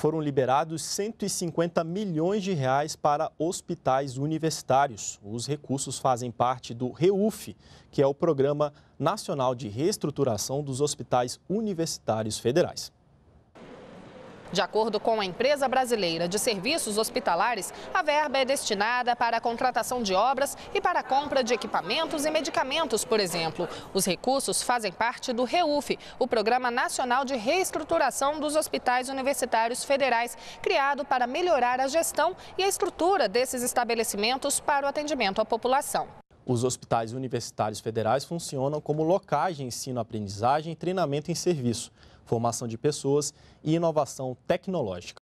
foram liberados 150 milhões de reais para hospitais universitários. Os recursos fazem parte do REUF, que é o Programa Nacional de Reestruturação dos Hospitais Universitários Federais. De acordo com a empresa brasileira de serviços hospitalares, a verba é destinada para a contratação de obras e para a compra de equipamentos e medicamentos, por exemplo. Os recursos fazem parte do REUF, o Programa Nacional de Reestruturação dos Hospitais Universitários Federais, criado para melhorar a gestão e a estrutura desses estabelecimentos para o atendimento à população. Os hospitais universitários federais funcionam como locais de ensino-aprendizagem e treinamento em serviço formação de pessoas e inovação tecnológica.